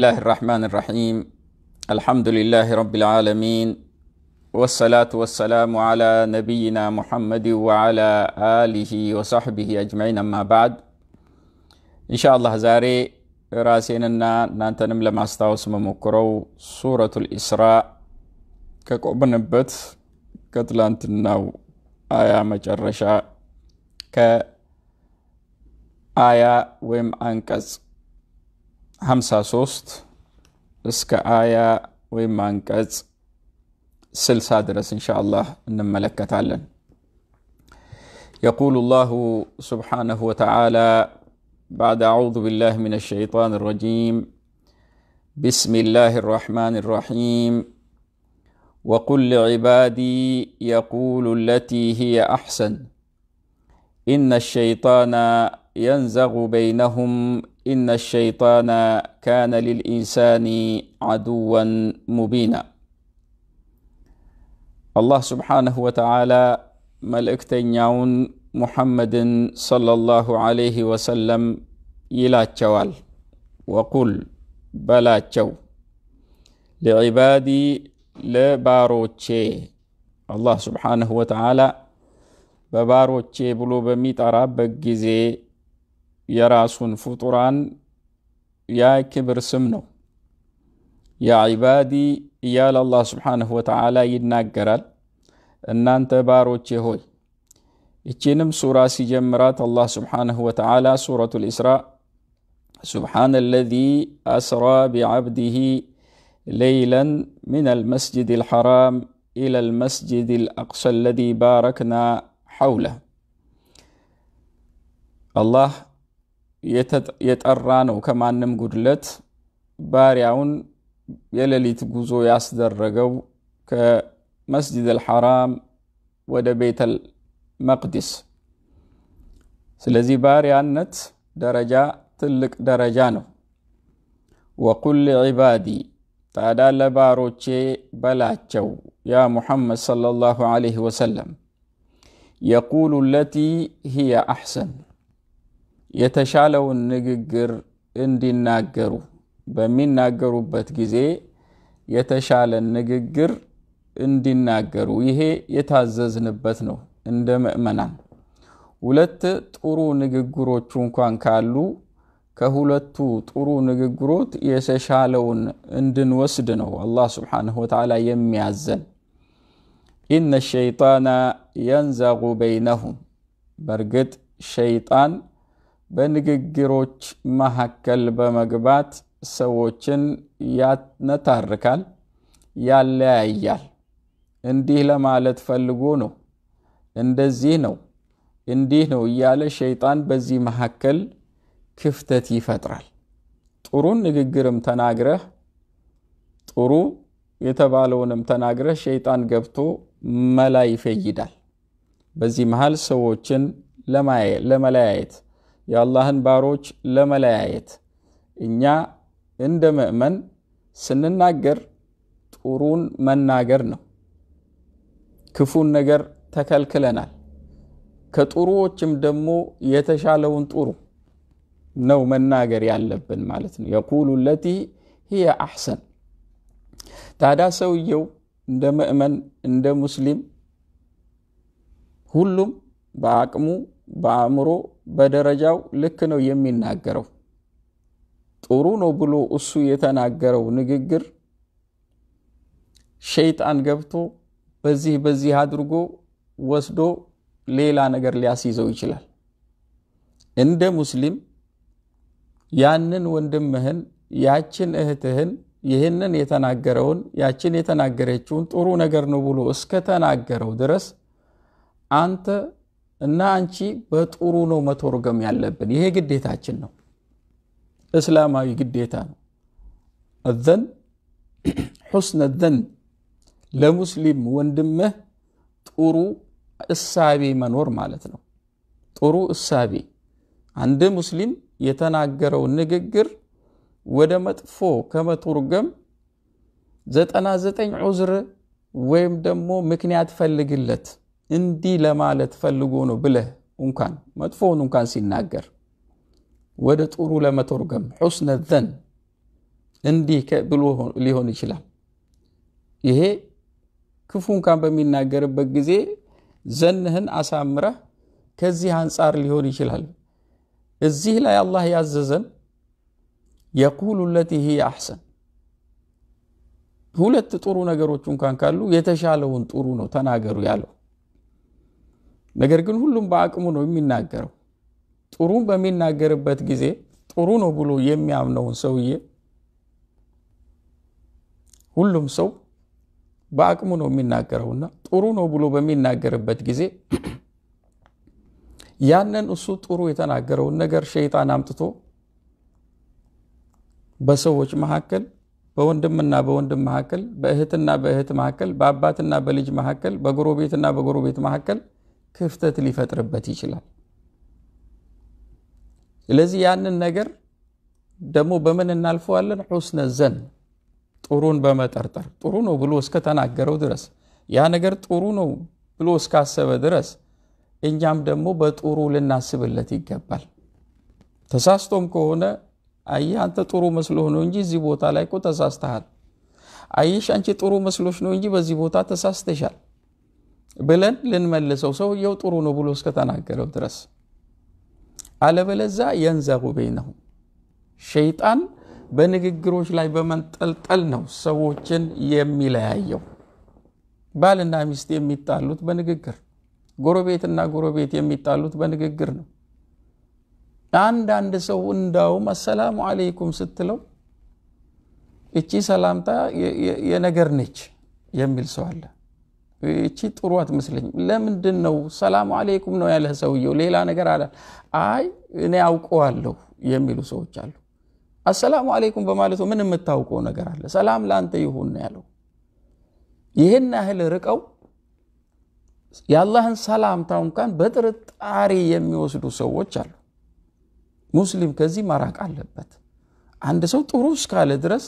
الله الرحمن الرحيم الحمد لله رب العالمين والصلاة والسلام على نبينا محمد وعلى آله وصحبه أجمعين أما بعد إن شاء الله زاري راسيننا ننتنم لما استاوس ممكرو سورة الإسراء كقبنبت كتلانتناو آية مجرشة كآية ويم أنكس سوست 53 እስከ سلسا درس إن شاء الله إنما لك تعلن يقول الله سبحانه وتعالى بعد أعوذ بالله من الشيطان الرجيم بسم الله الرحمن الرحيم وقل لعبادي يقول التي هي أحسن إن الشيطان ينزغ بينهم إن الشيطان كان للإنسان عدوا مبينا الله سبحانه وتعالى ملئكتنياون محمد صلى الله عليه وسلم يلاتشوال وقل بلا بلاتشو لعبادي لباروتشي الله سبحانه وتعالى በባሮቼ ብሎ عرب بجزي يراسون فطران يا كبر سمنو يا عبادي يا الله سبحانه وتعالى يناقرال أنان تبارو تيهوي إتشينم سورة سجمرات الله سبحانه وتعالى سورة الإسراء سبحان الذي أسرى بعبده ليلا من المسجد الحرام إلى المسجد الأقصى الذي باركنا حوله الله የጠራ ነው ከማንም ጉድለት ባሪያውን የሌሊት ጉዞ ያስደረገው ከመስጅድ አልሐራም ወደ ቤተል መቅዲስ ስለዚህ ባሪያነት ደረጃ ትልቅ ደረጃ ነው ወቁል ሊዕባዲ ታዳ ለባሮቼ በላቸው ያ ሙሐመድ ሰለላሁ ዐለይሂ ወሰለም የቁሉ ለቲ ሂየ አሕሰን የተሻለውን ንግግር እንዲናገሩ በሚናገሩበት ጊዜ የተሻለን ንግግር እንዲናገሩ ይሄ የታዘዝንበት ነው። እንደ ምእመናን ሁለት ጥሩ ንግግሮቹ እንኳን ካሉ ከሁለቱ ጥሩ ንግግሮት የተሻለውን እንድንወስድ ነው አላህ ስብሓንሁ ወተዓላ የሚያዘን። ኢነ ሸይጣና የንዘጉ በይነሁም በእርግጥ ሸይጣን በንግግሮች መካከል በመግባት ሰዎችን ያነታርካል፣ ያለያያል። እንዲህ ለማለት ፈልጎ ነው፣ እንደዚህ ነው፣ እንዲህ ነው እያለ ሸይጣን በዚህ መካከል ክፍተት ይፈጥራል። ጥሩን ንግግርም ተናግረህ ጥሩ የተባለውንም ተናግረህ ሸይጣን ገብቶ መላ ይፈይዳል። በዚህ መሃል ሰዎችን ለመለያየት የአላህን ባሮች ለመለያየት እኛ እንደ ምእመን ስንናገር ጥሩን መናገር ነው። ክፉን ነገር ተከልክለናል። ከጥሩዎችም ደግሞ የተሻለውን ጥሩ ነው መናገር ያለብን ማለት ነው። የቁሉ ለቲ ሂየ አሕሰን። ታዳ ሰውየው እንደ ምእመን እንደ ሙስሊም ሁሉም በአቅሙ በአእምሮ በደረጃው ልክ ነው የሚናገረው። ጥሩ ነው ብሎ እሱ የተናገረው ንግግር ሸይጣን ገብቶ በዚህ በዚህ አድርጎ ወስዶ ሌላ ነገር ሊያስይዘው ይችላል። እንደ ሙስሊም ያንን ወንድምህን ያችን እህትህን ይህንን የተናገረውን ያችን የተናገረችውን ጥሩ ነገር ነው ብሎ እስከተናገረው ድረስ አንተ እና አንቺ በጥሩ ነው መተርጎም ያለብን። ይሄ ግዴታችን ነው፣ እስላማዊ ግዴታ ነው። እዘን ሑስነ ዘን ለሙስሊም ወንድምህ ጥሩ እሳቤ መኖር ማለት ነው። ጥሩ እሳቤ አንድ ሙስሊም የተናገረው ንግግር ወደ መጥፎ ከመተርጎም ዘጠና ዘጠኝ ዑዝር ወይም ደግሞ ምክንያት ፈልግለት እንዲህ ለማለት ፈልጎ ነው ብለህ እንኳን መጥፎውን እንኳን ሲናገር ወደ ጥሩ ለመተርገም ሑስነ ዘን እንዲህ ብሎ ሊሆን ይችላል። ይሄ ክፉ እንኳን በሚናገርበት ጊዜ ዘንህን አሳምረህ ከዚህ አንጻር ሊሆን ይችላል። እዚህ ላይ አላህ ያዘዘን የቁሉ ለቲ ሂየ አሕሰን ሁለት ጥሩ ነገሮች እንኳን ካሉ የተሻለውን ጥሩ ነው ተናገሩ ያለው ነገር ግን ሁሉም በአቅሙ ነው የሚናገረው። ጥሩ በሚናገርበት ጊዜ ጥሩ ነው ብሎ የሚያምነውን ሰውዬ ሁሉም ሰው በአቅሙ ነው የሚናገረው እና ጥሩ ነው ብሎ በሚናገርበት ጊዜ ያንን እሱ ጥሩ የተናገረውን ነገር ሸይጣን አምጥቶ በሰዎች መካከል በወንድምና በወንድም መካከል፣ በእህትና በእህት መካከል፣ በአባትና በልጅ መካከል፣ በጎረቤትና በጎረቤት መካከል ክፍተት ሊፈጥርበት ይችላል። ስለዚህ ያንን ነገር ደግሞ በምን እናልፈዋለን? ሑስነ ዘን ጥሩን በመጠርጠር ጥሩ ነው ብሎ እስከተናገረው ድረስ ያ ነገር ጥሩ ነው ብሎ እስካሰበ ድረስ እኛም ደግሞ በጥሩ ልናስብለት ይገባል። ተሳስቶም ከሆነ አይ አንተ ጥሩ መስሎህ ነው እንጂ እዚህ ቦታ ላይ እኮ ተሳስተሃል። አየሽ አንቺ ጥሩ መስሎች ነው እንጂ በዚህ ቦታ ተሳስተሻል። ብለን ልንመልሰው ሰውየው ጥሩ ነው ብሎ እስከተናገረው ድረስ አለበለዛ የንዘሩ ቤነሁ ሸይጣን በንግግሮች ላይ በመንጠልጠል ነው ሰዎችን የሚለያየው ባልና ሚስት የሚጣሉት በንግግር ጎረቤትና ጎረቤት የሚጣሉት በንግግር ነው አንዳንድ ሰው እንዳውም አሰላሙ አለይኩም ስትለው እቺ ሰላምታ የነገር ነች የሚል ሰው አለ እቺ ጥሩ አትመስለኝም። ለምንድን ነው ሰላሙ አሌይኩም ነው ያለህ ሰውየው፣ ሌላ ነገር አለ። አይ እኔ አውቀዋለሁ የሚሉ ሰዎች አሉ። አሰላሙ አሌይኩም በማለቱ ምን የምታውቀው ነገር አለ? ሰላም ለአንተ ይሁን ያለው። ይህን ያህል ርቀው የአላህን ሰላምታ እንኳን በጥርጣሬ የሚወስዱ ሰዎች አሉ። ሙስሊም ከዚህ መራቅ አለበት። አንድ ሰው ጥሩ እስካለ ድረስ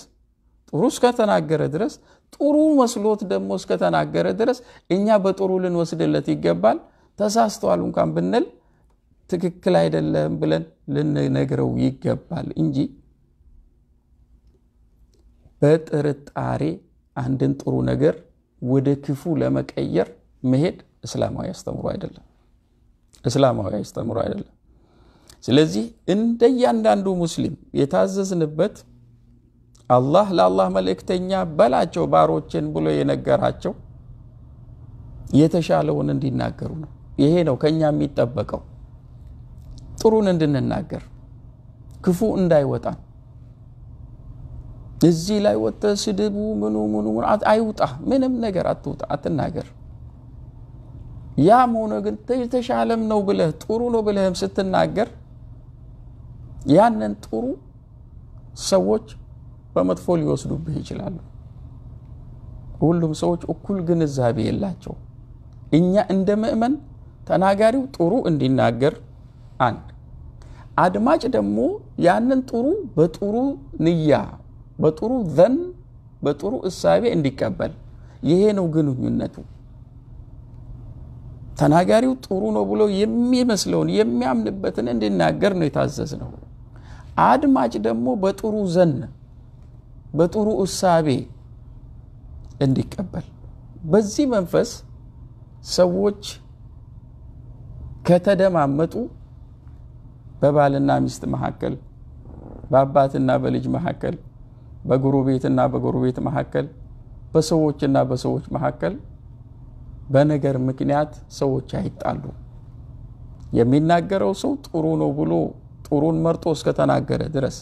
ጥሩ እስከተናገረ ድረስ ጥሩ መስሎት ደግሞ እስከተናገረ ድረስ እኛ በጥሩ ልንወስድለት ይገባል። ተሳስተዋል እንኳን ብንል ትክክል አይደለም ብለን ልንነግረው ይገባል እንጂ በጥርጣሬ አንድን ጥሩ ነገር ወደ ክፉ ለመቀየር መሄድ እስላማዊ አስተምሮ አይደለም። እስላማዊ አስተምሮ አይደለም። ስለዚህ እንደ እያንዳንዱ ሙስሊም የታዘዝንበት አላህ ለአላህ መልእክተኛ በላቸው ባሮችን ብሎ የነገራቸው የተሻለውን እንዲናገሩ ነው። ይሄ ነው ከእኛ የሚጠበቀው፣ ጥሩን እንድንናገር ክፉ እንዳይወጣን። እዚህ ላይ ወጥተ ስድቡ ምኑ ምኑ አይውጣ፣ ምንም ነገር አትውጣ፣ አትናገር። ያም ሆኖ ግን የተሻለም ነው ብለህ ጥሩ ነው ብለህም ስትናገር ያንን ጥሩ ሰዎች በመጥፎ ሊወስዱብህ ይችላሉ። ሁሉም ሰዎች እኩል ግንዛቤ የላቸው። እኛ እንደ ምእመን ተናጋሪው ጥሩ እንዲናገር አንድ፣ አድማጭ ደግሞ ያንን ጥሩ በጥሩ ንያ፣ በጥሩ ዘን፣ በጥሩ እሳቤ እንዲቀበል ይሄ ነው ግንኙነቱ። ተናጋሪው ጥሩ ነው ብሎ የሚመስለውን የሚያምንበትን እንዲናገር ነው የታዘዝ ነው። አድማጭ ደግሞ በጥሩ ዘን በጥሩ እሳቤ እንዲቀበል በዚህ መንፈስ ሰዎች ከተደማመጡ በባልና ሚስት መካከል፣ በአባትና በልጅ መካከል፣ በጎረቤትና በጎረቤት መካከል፣ በሰዎችና በሰዎች መካከል በነገር ምክንያት ሰዎች አይጣሉ። የሚናገረው ሰው ጥሩ ነው ብሎ ጥሩን መርጦ እስከተናገረ ድረስ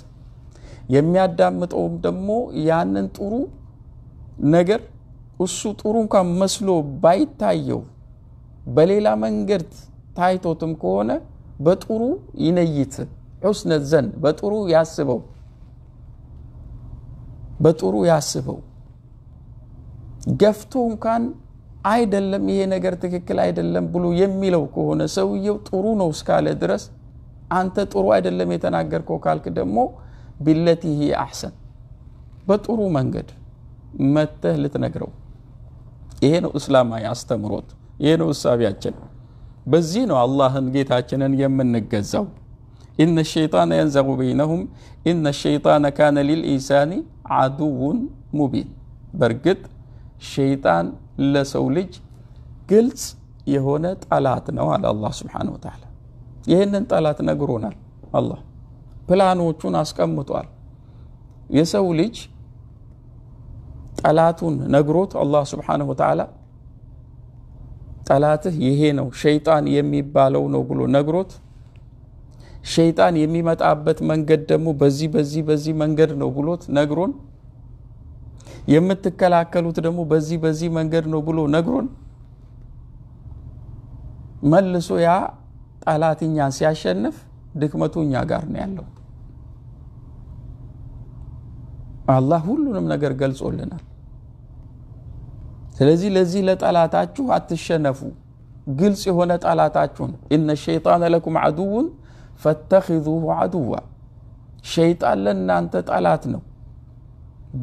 የሚያዳምጠውም ደግሞ ያንን ጥሩ ነገር እሱ ጥሩ እንኳን መስሎ ባይታየው በሌላ መንገድ ታይቶትም ከሆነ በጥሩ ይነይት ሑስነ ዘን በጥሩ ያስበው በጥሩ ያስበው ገፍቶ እንኳን አይደለም ይሄ ነገር ትክክል አይደለም ብሎ የሚለው ከሆነ ሰውየው ጥሩ ነው እስካለ ድረስ አንተ ጥሩ አይደለም የተናገርከው ካልክ ደግሞ بالتي هي أحسن بطرو منجد متى لتنقرو إيه نو إسلاما يستمروت إيه نو السابع بزينو الله نجيت هاتشنن يمن نجزو إن الشيطان ينزغ بينهم إن الشيطان كان للإنسان عدو مبين برقد شيطان لسولج قلت يهونت على نوال الله سبحانه وتعالى يهنن تعالى تنقرونا الله ፕላኖቹን አስቀምጧል የሰው ልጅ ጠላቱን ነግሮት አላህ ስብሓንሁ ወተዓላ ጠላትህ ይሄ ነው ሸይጣን የሚባለው ነው ብሎ ነግሮት ሸይጣን የሚመጣበት መንገድ ደግሞ በዚህ በዚህ በዚህ መንገድ ነው ብሎት ነግሮን የምትከላከሉት ደግሞ በዚህ በዚህ መንገድ ነው ብሎ ነግሮን መልሶ ያ ጠላትኛ ሲያሸንፍ ድክመቱ እኛ ጋር ነው ያለው አላህ ሁሉንም ነገር ገልጾልናል ስለዚህ ለዚህ ለጠላታችሁ አትሸነፉ ግልጽ የሆነ ጠላታችሁን ኢነ ሸይጣን ለኩም አድውን ፈተኪዙሁ አድዋ ሸይጣን ለእናንተ ጠላት ነው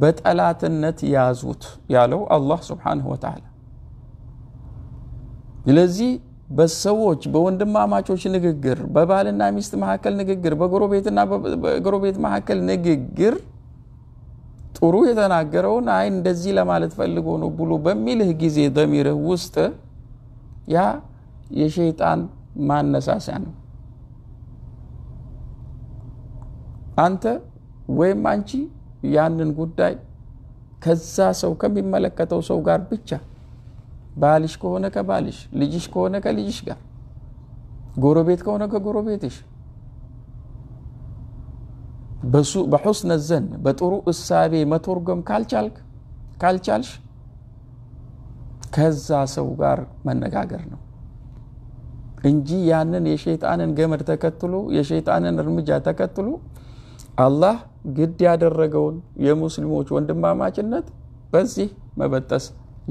በጠላትነት ያዙት ያለው አላህ ስብሓንሁ ወተዓላ ስለዚህ በሰዎች በወንድማማቾች ንግግር፣ በባልና ሚስት መካከል ንግግር፣ በጎረቤትና በጎረቤት መካከል ንግግር ጥሩ የተናገረውን አይ እንደዚህ ለማለት ፈልጎ ነው ብሎ በሚልህ ጊዜ ደሚርህ ውስጥ ያ የሸይጣን ማነሳሳ ነው። አንተ ወይም አንቺ ያንን ጉዳይ ከዛ ሰው ከሚመለከተው ሰው ጋር ብቻ ባልሽ ከሆነ ከባልሽ፣ ልጅሽ ከሆነ ከልጅሽ ጋር፣ ጎረቤት ከሆነ ከጎረቤትሽ በሱ በሑስነ ዘን በጥሩ እሳቤ መተርጎም ካልቻልክ ካልቻልሽ ከዛ ሰው ጋር መነጋገር ነው እንጂ ያንን የሸይጣንን ገመድ ተከትሎ የሸይጣንን እርምጃ ተከትሎ አላህ ግድ ያደረገውን የሙስሊሞች ወንድማማችነት በዚህ መበጠስ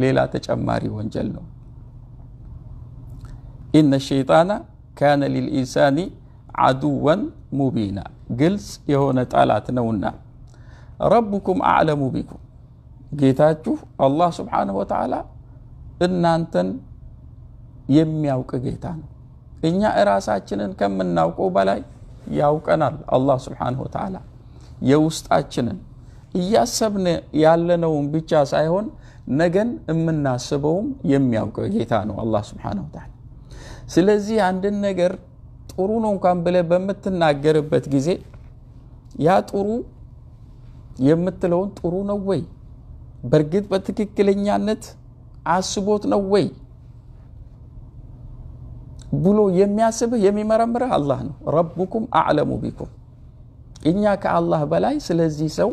ليلة تشماري ونجلو إن الشيطان كان للإنسان عدوا مبينا قلس يهون تعالات نونا ربكم أعلم بكم جيتاتشو الله سبحانه وتعالى إن أنتن يمياوك جيتان إن يا إراساتشن كم من ناوك بلاي ياوك أنال الله سبحانه وتعالى يوست أتشن إياسبن يالنا ومبيتشا سايهون ነገን የምናስበውም የሚያውቀው ጌታ ነው አላህ ስብሓነሁ ወተዓላ። ስለዚህ አንድን ነገር ጥሩ ነው እንኳን ብለህ በምትናገርበት ጊዜ ያ ጥሩ የምትለውን ጥሩ ነው ወይ በእርግጥ በትክክለኛነት አስቦት ነው ወይ ብሎ የሚያስብህ የሚመረምርህ አላህ ነው። ረቡኩም አዕለሙ ቢኩም፣ እኛ ከአላህ በላይ ስለዚህ ሰው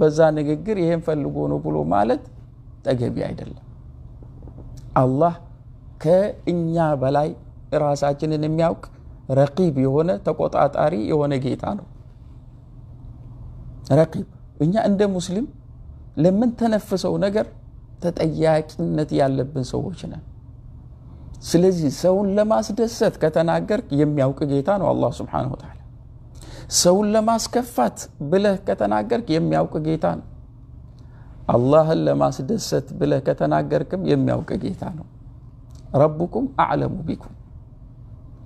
በዛ ንግግር ይሄን ፈልጎ ነው ብሎ ማለት ተገቢ አይደለም። አላህ ከእኛ በላይ ራሳችንን የሚያውቅ ረቂብ የሆነ ተቆጣጣሪ የሆነ ጌታ ነው። ረቂብ እኛ እንደ ሙስሊም ለምንተነፍሰው ነገር ተጠያቂነት ያለብን ሰዎች ነን። ስለዚህ ሰውን ለማስደሰት ከተናገር የሚያውቅ ጌታ ነው አላ ስብን ወተዓላ። ሰውን ለማስከፋት ብለህ ከተናገር የሚያውቅ ጌታ ነው። አላህን ለማስደሰት ብለህ ከተናገርክም የሚያውቅ ጌታ ነው ረቡኩም አዕለሙ ቢኩም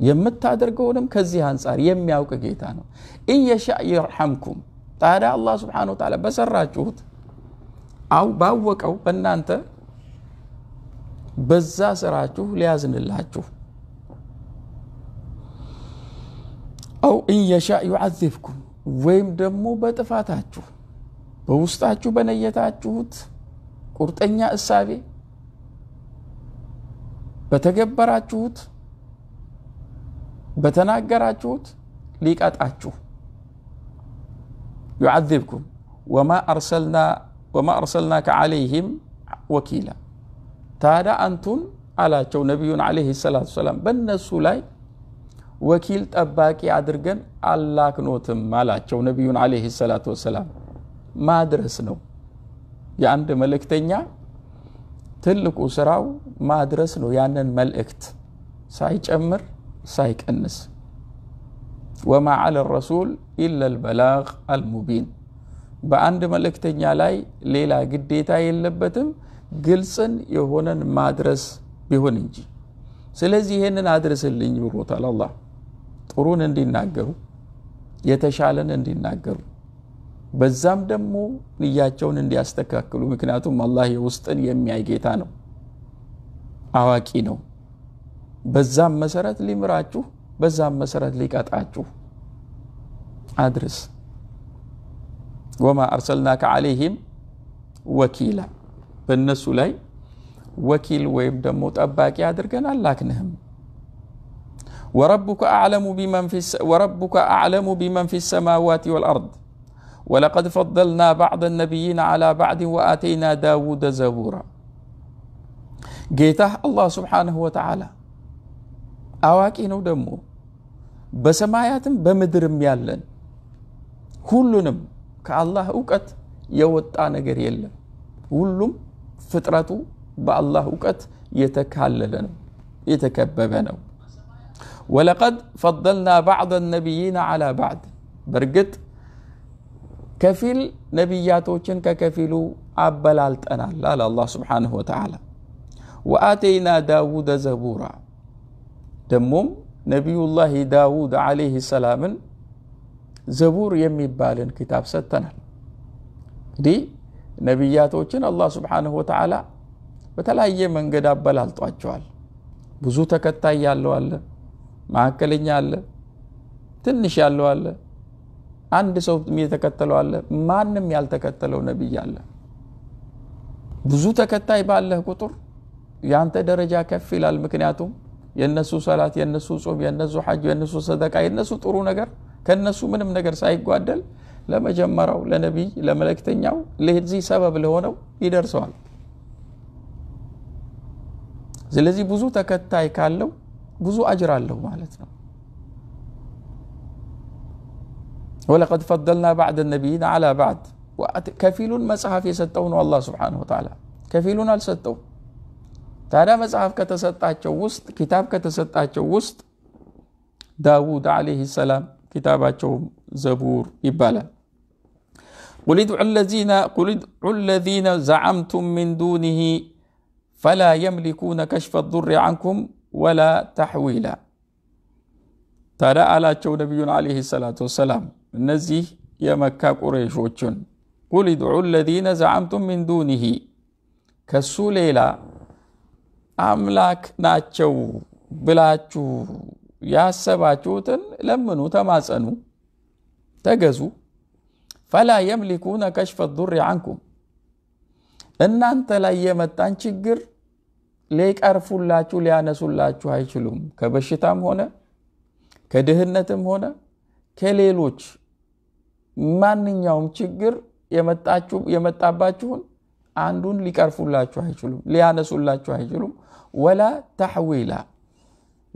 የምታደርገውንም ከዚህ አንጻር የሚያውቅ ጌታ ነው እየሻ ይርሐምኩም ታዲያ አላህ ስብሓን ወተዓላ በሰራችሁት አው ባወቀው በእናንተ በዛ ስራችሁ ሊያዝንላችሁ አው ኢየሻ ዩዓዚብኩም ወይም ደግሞ በጥፋታችሁ በውስጣችሁ በነየታችሁት ቁርጠኛ እሳቤ በተገበራችሁት በተናገራችሁት ሊቀጣችሁ ዩዓذብኩም ወማ አርሰልናከ ዓለይህም ወኪላ ታዲያ አንቱን አላቸው ነቢዩን ዓለይህ ሰላቱ ሰላም በእነሱ ላይ ወኪል ጠባቂ አድርገን አላክኖትም አላቸው ነቢዩን ዓለይህ ሰላቱ ወሰላም ማድረስ ነው። የአንድ መልእክተኛ ትልቁ ስራው ማድረስ ነው። ያንን መልእክት ሳይጨምር ሳይቀንስ። ወማ አለ ረሱል ኢላ ልበላግ አልሙቢን። በአንድ መልእክተኛ ላይ ሌላ ግዴታ የለበትም ግልጽን የሆነን ማድረስ ቢሆን እንጂ። ስለዚህ ይህንን አድርስልኝ ብሎታል አላህ። ጥሩን እንዲናገሩ የተሻለን እንዲናገሩ በዛም ደግሞ ንያቸውን እንዲያስተካክሉ ምክንያቱም አላህ የውስጥን የሚያይ ጌታ ነው አዋቂ ነው በዛም መሰረት ሊምራችሁ በዛም መሰረት ሊቀጣችሁ አድርስ ወማ አርሰልናከ አለይህም ወኪላ በእነሱ ላይ ወኪል ወይም ደግሞ ጠባቂ አድርገን አላክንህም ወረቡከ አዕለሙ ቢመን ፊ ሰማዋት ወልአርድ ولقد فضلنا بعض النبيين على بعض وآتينا داود زبورا جيته الله سبحانه وتعالى أواكي دمو بسمايات بمدرم يالن كلنم كالله أكت يوت أنا جريل كلهم فترته بالله أكت يتكاللن يتكببنا ولقد فضلنا بعض النبيين على بعض برقت ከፊል ነቢያቶችን ከከፊሉ አበላልጠናል አለ አላህ ስብሓንሁ ወተዓላ ወአተይና ዳውደ ዘቡራ ደግሞም ነቢዩላህ ዳውድ ዓለይህ ሰላምን ዘቡር የሚባልን ክታብ ሰጥተናል እንግዲህ ነቢያቶችን አላህ ስብሓንሁ ወተዓላ በተለያየ መንገድ አበላልጧቸዋል ብዙ ተከታይ ያለው አለ መካከለኛ አለ ትንሽ ያለው አለ አንድ ሰው የተከተለው አለ፣ ማንም ያልተከተለው ነቢይ አለ። ብዙ ተከታይ ባለህ ቁጥር የአንተ ደረጃ ከፍ ይላል። ምክንያቱም የእነሱ ሰላት፣ የእነሱ ጾም፣ የእነሱ ሐጅ፣ የእነሱ ሰደቃ፣ የእነሱ ጥሩ ነገር ከእነሱ ምንም ነገር ሳይጓደል ለመጀመሪያው ለነቢይ ለመልእክተኛው ለዚህ ሰበብ ለሆነው ይደርሰዋል። ስለዚህ ብዙ ተከታይ ካለው ብዙ አጅር አለው ማለት ነው። ولقد فضلنا بعد النبيين على بعد كفيلون مسح في الله سبحانه وتعالى كفيلون على ستون تعالى مسحف كتسطع وسط كتاب كتسطع وسط داوود عليه السلام كتاب زبور إبالا قل ادعوا الذين قل ادعوا الذين زعمتم من دونه فلا يملكون كشف الضر عنكم ولا تحويلا ترى على نبينا عليه الصلاه والسلام እነዚህ የመካ ቁረይሾችን ቁል ድዑ ለዚነ ዘዓምቱም ሚን ዱኒህ ከሱ ሌላ አምላክ ናቸው ብላችሁ ያሰባችሁትን ለምኑ፣ ተማጸኑ፣ ተገዙ። ፈላ የምሊኩነ ከሽፈ ዱሪ አንኩም እናንተ ላይ የመጣን ችግር ሊቀርፉላችሁ ሊያነሱላችሁ አይችሉም። ከበሽታም ሆነ ከድህነትም ሆነ ከሌሎች ማንኛውም ችግር የመጣባችሁን አንዱን ሊቀርፉላችሁ አይችሉም፣ ሊያነሱላችሁ አይችሉም። ወላ ተሕዊላ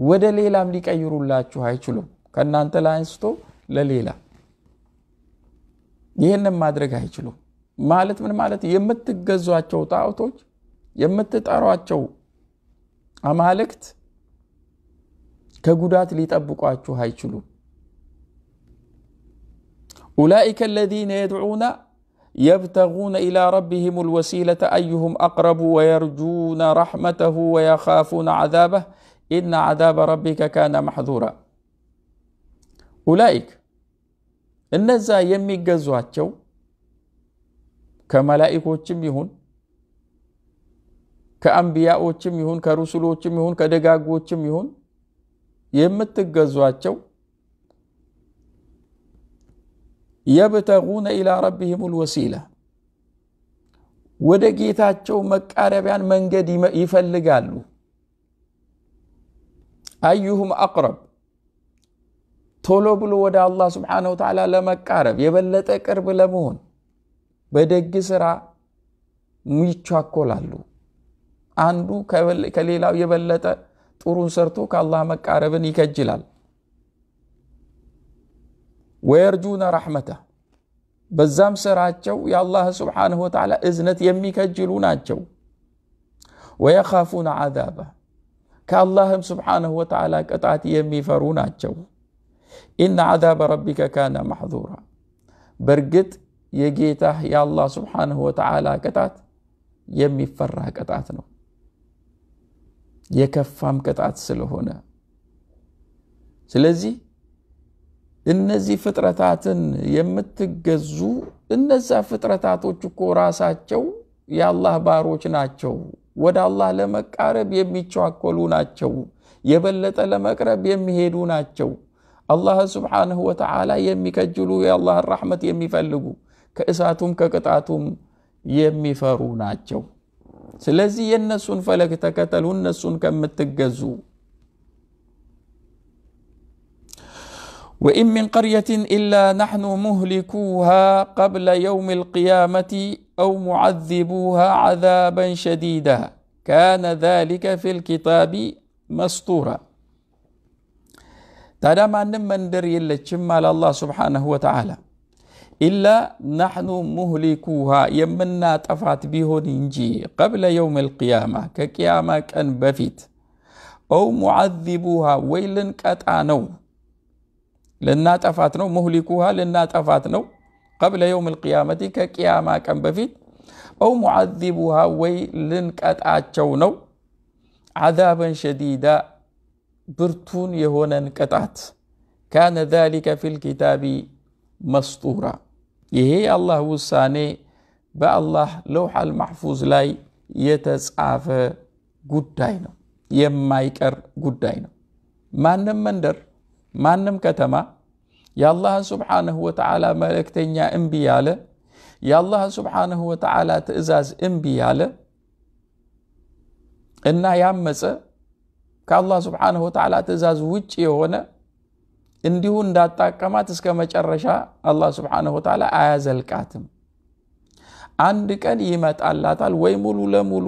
ወደ ሌላም ሊቀይሩላችሁ አይችሉም። ከእናንተ ላይ አንስቶ ለሌላ ይህንም ማድረግ አይችሉም። ማለት ምን ማለት የምትገዟቸው ጣዖቶች የምትጠሯቸው አማልክት ከጉዳት ሊጠብቋችሁ አይችሉም። أولئك الذين يدعون يبتغون إلى ربهم الوسيلة أيهم أقرب ويرجون رحمته ويخافون عذابه إن عذاب ربك كان محذورا أولئك النزا يمي قزواتشو كملائكو تشميهون كأنبياء تشميهون كرسلو كدقاق كدقاقو تشميهون يمت قزواتشو يبتغون إلى ربهم الوسيلة ወደ ጌታቸው መቃረቢያን መንገድ ይፈልጋሉ አዩሁም አቅረብ ቶሎ ብሎ ወደ አላህ ስብሓነ ወተዓላ ለመቃረብ የበለጠ ቅርብ ለመሆን በደግ ስራ ይቻኮላሉ አንዱ ከሌላው የበለጠ ጥሩን ሰርቶ ከአላህ መቃረብን ይከጅላል ወየርጁነ ረሕመተህ በዛም ስራቸው የአላህ ስብሓንሁ ወተዓላ እዝነት የሚከጅሉ ናቸው ወየኻፉነ ዓዛበህ ከአላህም ስብሓንሁ ወተዓላ ቅጣት የሚፈሩ ናቸው ኢነ ዓዛበ ረቢከ ካነ ማሕዙራ በእርግጥ የጌታህ የአላህ ስብሓንሁ ወተዓላ ቅጣት የሚፈራ ቅጣት ነው የከፋም ቅጣት ስለሆነ ስለዚህ እነዚህ ፍጥረታትን የምትገዙ እነዛ ፍጥረታቶች እኮ ራሳቸው የአላህ ባሮች ናቸው። ወደ አላህ ለመቃረብ የሚቸዋኮሉ ናቸው። የበለጠ ለመቅረብ የሚሄዱ ናቸው። አላህ ስብሓንሁ ወተዓላ የሚከጅሉ የአላህን ራሕመት የሚፈልጉ ከእሳቱም ከቅጣቱም የሚፈሩ ናቸው። ስለዚህ የእነሱን ፈለግ ተከተሉ እነሱን ከምትገዙ وإن من قرية إلا نحن مهلكوها قبل يوم القيامة أو معذبوها عذابا شديدا كان ذلك في الكتاب مسطورا تعالى ما نم من دري إلا على الله سبحانه وتعالى إلا نحن مهلكوها يمنا تفعت به إنجي قبل يوم القيامة كقيامة كان بفيت أو معذبوها ويلن كتانو لناتفات نو مهلكوها لناتفات نو قبل يوم القيامة كقيامة كم بفيت أو معذبوها وي لنكات عاتشو نو عذابا شديدا برتون يهون انكتات كان ذلك في الكتاب مسطورا يهي الله وساني با الله لوح المحفوظ لاي يتسعف قدينا يمايكر قدينا ما نمندر من ማንም ከተማ የአላህን ስብሓንሁ ወተዓላ መልእክተኛ እምቢ ያለ የአላህን ስብሓንሁ ወተዓላ ትእዛዝ እምቢ ያለ እና ያመፀ ከአላህ ስብሓንሁ ወተዓላ ትእዛዝ ውጭ የሆነ እንዲሁ እንዳጣቀማት እስከ መጨረሻ አላህ ስብሓንሁ ወተዓላ አያዘልቃትም አንድ ቀን ይመጣላታል ወይ ሙሉ ለሙሉ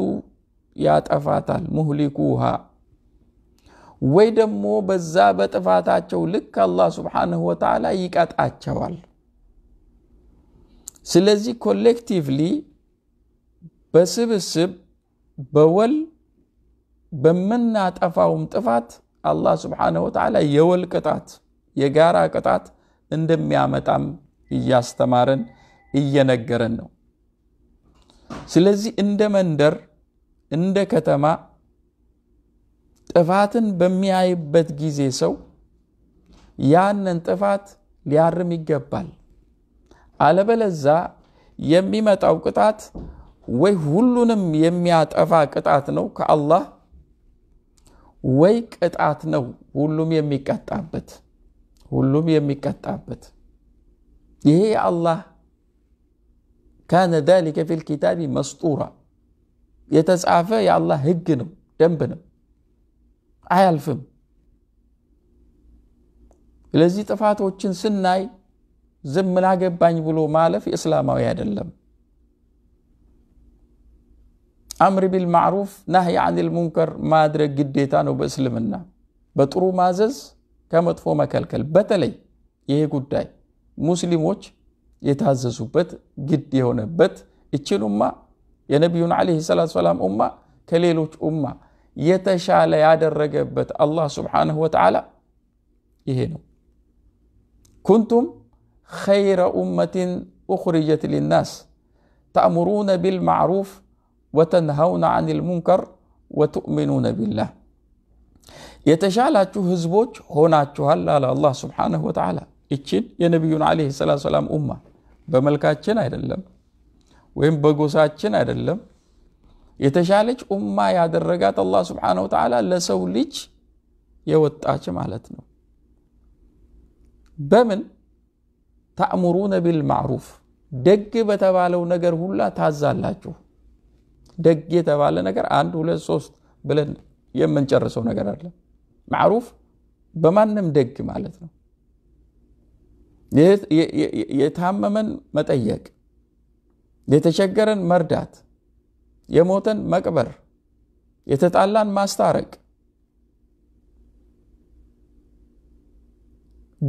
ያጠፋታል ሙህሊኩሃ ወይ ደግሞ በዛ በጥፋታቸው ልክ አላ ሱብሓነሁ ወተዓላ ይቀጣቸዋል። ስለዚህ ኮሌክቲቭሊ በስብስብ በወል በምናጠፋውም ጥፋት አላ ሱብሓነሁ ወተዓላ የወል ቅጣት የጋራ ቅጣት እንደሚያመጣም እያስተማረን እየነገረን ነው። ስለዚህ እንደ መንደር እንደ ከተማ ጥፋትን በሚያይበት ጊዜ ሰው ያንን ጥፋት ሊያርም ይገባል። አለበለዛ የሚመጣው ቅጣት ወይ ሁሉንም የሚያጠፋ ቅጣት ነው ከአላህ ወይ ቅጣት ነው ሁሉም የሚቀጣበት ሁሉም የሚቀጣበት ይሄ አላህ ካነ ዛሊከ ፊልኪታቢ መስጡራ የተጻፈ የአላህ ህግ ነው ደንብ ነው አያልፍም። ስለዚህ ጥፋቶችን ስናይ ዝም ላገባኝ ብሎ ማለፍ እስላማዊ አይደለም። አምር ቢልማዕሩፍ ናህይ አኒል ሙንከር ማድረግ ግዴታ ነው በእስልምና። በጥሩ ማዘዝ፣ ከመጥፎ መከልከል። በተለይ ይሄ ጉዳይ ሙስሊሞች የታዘዙበት ግድ የሆነበት እችን ኡማ የነቢዩን ዓለይሂ ሰላቱ ሰላም ኡማ ከሌሎች ኡማ يتشالى يادرقبت الله سبحانه وتعالى يهينو كنتم خير أمة أخرجت للناس تأمرون بالمعروف وتنهون عن المنكر وتؤمنون بالله يتشالى تهزبوك هنا تهلا الله سبحانه وتعالى إتشين يا نبي عليه الصلاة والسلام أمة بملكات شنا يدلم وين بقوسات شنا يدلم የተሻለች ኡማ ያደረጋት አላህ ስብሓን ወተዓላ ለሰው ልጅ የወጣች ማለት ነው። በምን ተእምሩነ ቢልማዕሩፍ ደግ በተባለው ነገር ሁላ ታዛላችሁ። ደግ የተባለ ነገር አንድ ሁለት ሶስት ብለን የምንጨርሰው ነገር አለ። ማዕሩፍ በማንም ደግ ማለት ነው። የታመመን መጠየቅ፣ የተቸገረን መርዳት የሞተን መቅበር፣ የተጣላን ማስታረቅ፣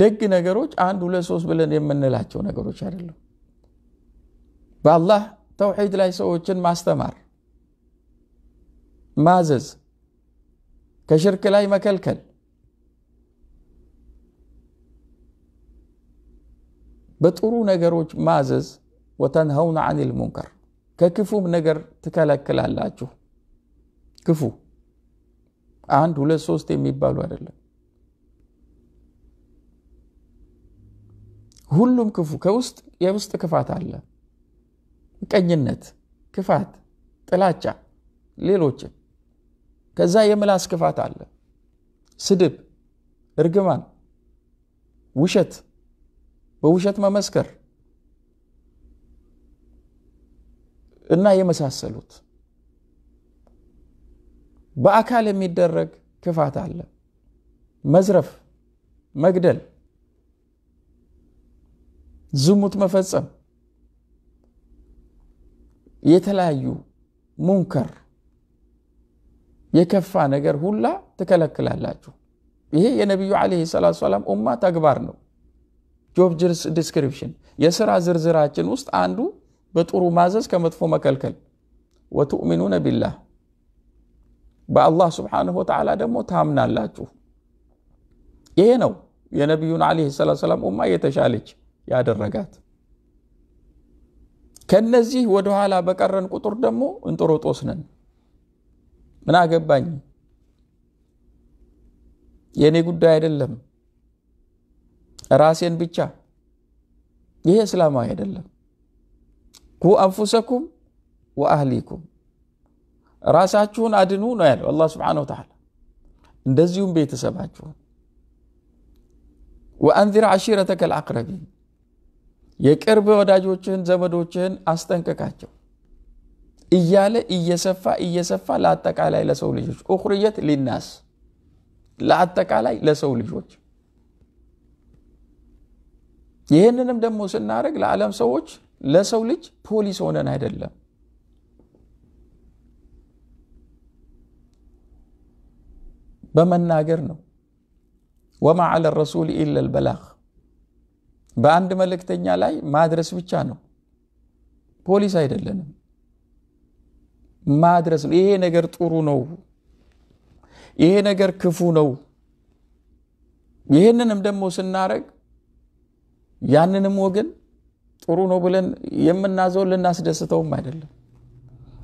ደግ ነገሮች አንድ ሁለት ሶስት ብለን የምንላቸው ነገሮች አይደለም። በአላህ ተውሒድ ላይ ሰዎችን ማስተማር፣ ማዘዝ፣ ከሽርክ ላይ መከልከል፣ በጥሩ ነገሮች ማዘዝ ወተንሀውን አኒል ሙንከር ከክፉም ነገር ትከለክላላችሁ። ክፉ አንድ ሁለት ሶስት የሚባሉ አይደለም። ሁሉም ክፉ ከውስጥ የውስጥ ክፋት አለ። ቀኝነት፣ ክፋት፣ ጥላቻ፣ ሌሎችን ከዛ የምላስ ክፋት አለ። ስድብ፣ እርግማን፣ ውሸት፣ በውሸት መመስከር እና የመሳሰሉት በአካል የሚደረግ ክፋት አለ። መዝረፍ፣ መግደል፣ ዝሙት መፈጸም፣ የተለያዩ ሙንከር የከፋ ነገር ሁላ ትከለክላላችሁ። ይሄ የነቢዩ ለ ሰላቱ ሰላም ኡማ ተግባር ነው። ጆብ ዲስክሪፕሽን የስራ ዝርዝራችን ውስጥ አንዱ በጥሩ ማዘዝ ከመጥፎ መከልከል ወቱእሚኑነ ቢላህ በአላህ ስብሓንሁ ወተዓላ ደግሞ ታምናላችሁ። ይሄ ነው የነቢዩን ዓለይሂ ሰላቱ ሰላም ኡማ የተሻለች ያደረጋት። ከነዚህ ወደኋላ በቀረን ቁጥር ደግሞ እንጦሮጦስ ነን። ምን አገባኝ የእኔ ጉዳይ አይደለም ራሴን ብቻ። ይሄ እስላማዊ አይደለም። ቁ አንፉሰኩም ወአህሊኩም ራሳችሁን አድኑ ነው ያለው አላህ ስብሓን ወተዓላ እንደዚሁም ቤተሰባችሁን ወአንዚር አሺረተከ ልአቅረቢን የቅርብ ወዳጆችህን ዘመዶችህን አስጠንቅቃቸው እያለ እየሰፋ እየሰፋ ለአጠቃላይ ለሰው ልጆች ኡክርየት ሊናስ ለአጠቃላይ ለሰው ልጆች ይህንንም ደግሞ ስናደርግ ለዓለም ሰዎች ለሰው ልጅ ፖሊስ ሆነን አይደለም። በመናገር ነው። ወማ አለ ረሱል ኢለል በላህ በአንድ መልእክተኛ ላይ ማድረስ ብቻ ነው። ፖሊስ አይደለንም። ማድረስ ነው። ይሄ ነገር ጥሩ ነው፣ ይሄ ነገር ክፉ ነው። ይህንንም ደግሞ ስናረግ ያንንም ወገን ጥሩ ነው ብለን የምናዘው ልናስደስተውም አይደለም።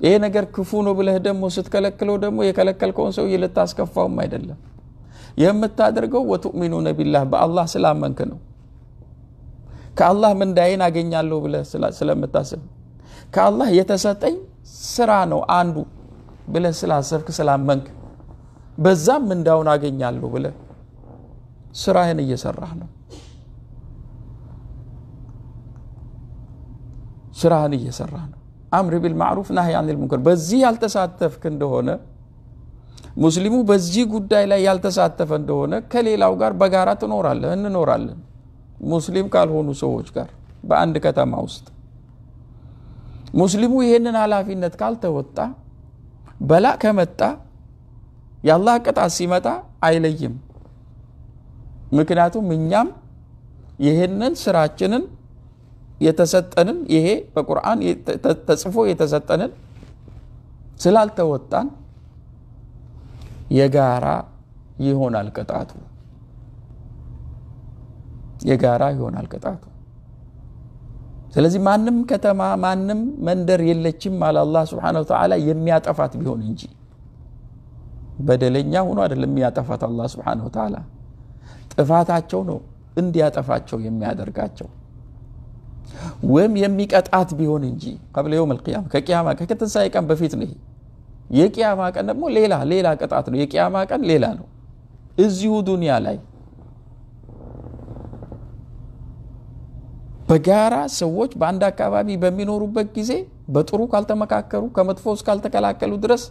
ይሄ ነገር ክፉ ነው ብለህ ደግሞ ስትከለክለው ደግሞ የከለከልከውን ሰው ልታስከፋውም አይደለም። የምታደርገው ወቱእሚኑነ ቢላህ በአላህ ስላመንክ ነው። ከአላህ ምንዳይን አገኛለሁ ብለህ ስለምታስብ ከአላህ የተሰጠኝ ስራ ነው አንዱ ብለህ ስላሰብክ ስላመንክ፣ በዛም ምንዳውን አገኛለሁ ብለህ ስራህን እየሰራህ ነው። ስራህን እየሰራ ነው አምር ቢል ማዕሩፍ ናህይ አኒል ሙንከር በዚህ ያልተሳተፍክ እንደሆነ ሙስሊሙ በዚህ ጉዳይ ላይ ያልተሳተፈ እንደሆነ ከሌላው ጋር በጋራ ትኖራለህ እንኖራለን ሙስሊም ካልሆኑ ሰዎች ጋር በአንድ ከተማ ውስጥ ሙስሊሙ ይህንን ኃላፊነት ካልተወጣ በላ ከመጣ የአላህ ቅጣት ሲመጣ አይለይም ምክንያቱም እኛም ይህንን ስራችንን የተሰጠንን ይሄ በቁርአን ተጽፎ የተሰጠንን ስላልተወጣን የጋራ ይሆናል ቅጣቱ። የጋራ ይሆናል ቅጣቱ። ስለዚህ ማንም ከተማ ማንም መንደር የለችም አለ አላ ስብን ተላ የሚያጠፋት ቢሆን እንጂ በደለኛ ሆኖ አይደለም የሚያጠፋት አላ ስብን ተላ ጥፋታቸው ነው እንዲያጠፋቸው የሚያደርጋቸው። ወይም የሚቀጣት ቢሆን እንጂ ቀብለ የውም ልቅያማ ከቅያማ ቀን ከትንሳኤ ቀን በፊት ነው። የቅያማ ቀን ደግሞ ሌላ ሌላ ቅጣት ነው። የቅያማ ቀን ሌላ ነው። እዚሁ ዱንያ ላይ በጋራ ሰዎች በአንድ አካባቢ በሚኖሩበት ጊዜ በጥሩ ካልተመካከሩ ከመጥፎ እስካልተከላከሉ ድረስ